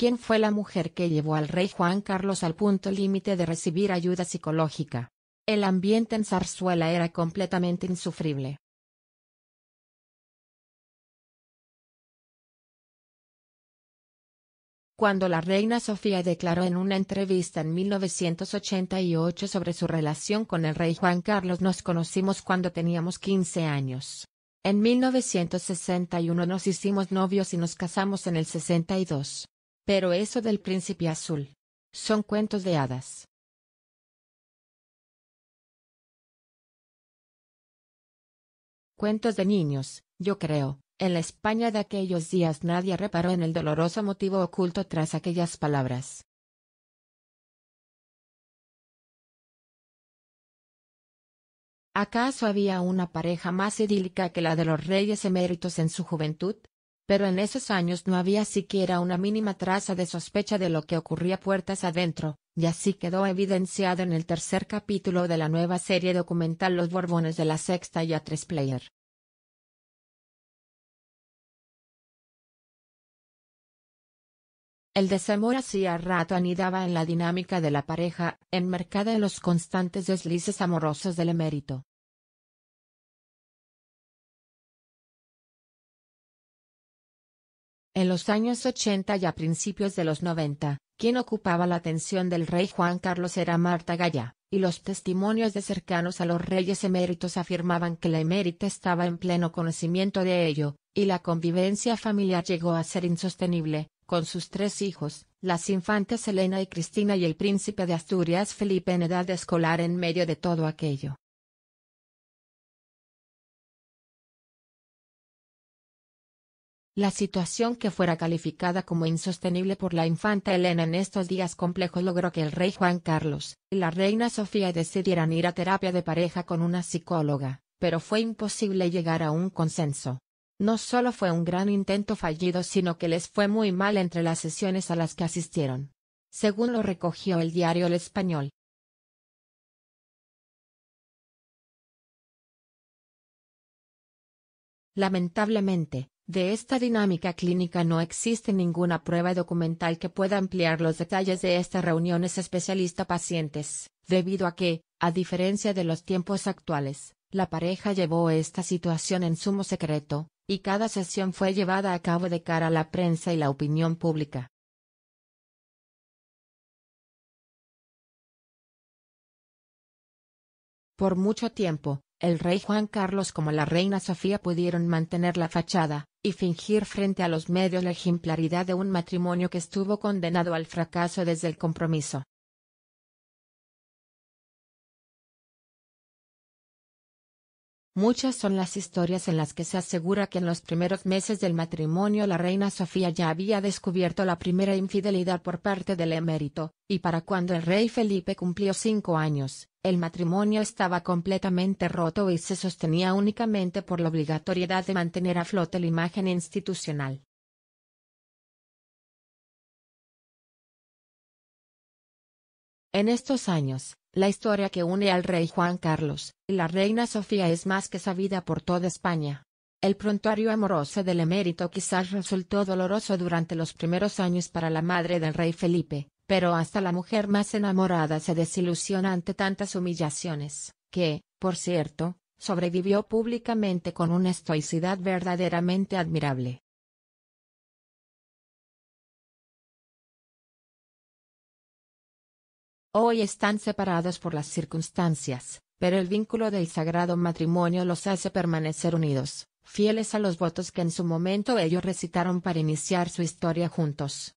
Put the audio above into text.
¿Quién fue la mujer que llevó al rey Juan Carlos al punto límite de recibir ayuda psicológica? El ambiente en Zarzuela era completamente insufrible. Cuando la reina Sofía declaró en una entrevista en 1988 sobre su relación con el rey Juan Carlos nos conocimos cuando teníamos 15 años. En 1961 nos hicimos novios y nos casamos en el 62. Pero eso del príncipe azul. Son cuentos de hadas. Cuentos de niños, yo creo. En la España de aquellos días nadie reparó en el doloroso motivo oculto tras aquellas palabras. ¿Acaso había una pareja más idílica que la de los reyes eméritos en su juventud? pero en esos años no había siquiera una mínima traza de sospecha de lo que ocurría puertas adentro, y así quedó evidenciado en el tercer capítulo de la nueva serie documental Los Borbones de la Sexta y a tres Player. El desamor hacía rato anidaba en la dinámica de la pareja, enmarcada en los constantes deslices amorosos del emérito. En los años 80 y a principios de los 90, quien ocupaba la atención del rey Juan Carlos era Marta Gaya, y los testimonios de cercanos a los reyes eméritos afirmaban que la emérita estaba en pleno conocimiento de ello, y la convivencia familiar llegó a ser insostenible, con sus tres hijos, las infantes Elena y Cristina y el príncipe de Asturias Felipe en edad escolar en medio de todo aquello. La situación que fuera calificada como insostenible por la infanta Elena en estos días complejos logró que el rey Juan Carlos y la reina Sofía decidieran ir a terapia de pareja con una psicóloga, pero fue imposible llegar a un consenso. No solo fue un gran intento fallido sino que les fue muy mal entre las sesiones a las que asistieron. Según lo recogió el diario El Español. Lamentablemente, de esta dinámica clínica no existe ninguna prueba documental que pueda ampliar los detalles de estas reuniones especialista-pacientes, debido a que, a diferencia de los tiempos actuales, la pareja llevó esta situación en sumo secreto, y cada sesión fue llevada a cabo de cara a la prensa y la opinión pública. Por mucho tiempo, el rey Juan Carlos como la reina Sofía pudieron mantener la fachada, y fingir frente a los medios la ejemplaridad de un matrimonio que estuvo condenado al fracaso desde el compromiso. Muchas son las historias en las que se asegura que en los primeros meses del matrimonio la reina Sofía ya había descubierto la primera infidelidad por parte del emérito, y para cuando el rey Felipe cumplió cinco años, el matrimonio estaba completamente roto y se sostenía únicamente por la obligatoriedad de mantener a flote la imagen institucional. En estos años, la historia que une al rey Juan Carlos y la reina Sofía es más que sabida por toda España. El prontuario amoroso del emérito quizás resultó doloroso durante los primeros años para la madre del rey Felipe, pero hasta la mujer más enamorada se desilusiona ante tantas humillaciones, que, por cierto, sobrevivió públicamente con una estoicidad verdaderamente admirable. Hoy están separados por las circunstancias, pero el vínculo del sagrado matrimonio los hace permanecer unidos, fieles a los votos que en su momento ellos recitaron para iniciar su historia juntos.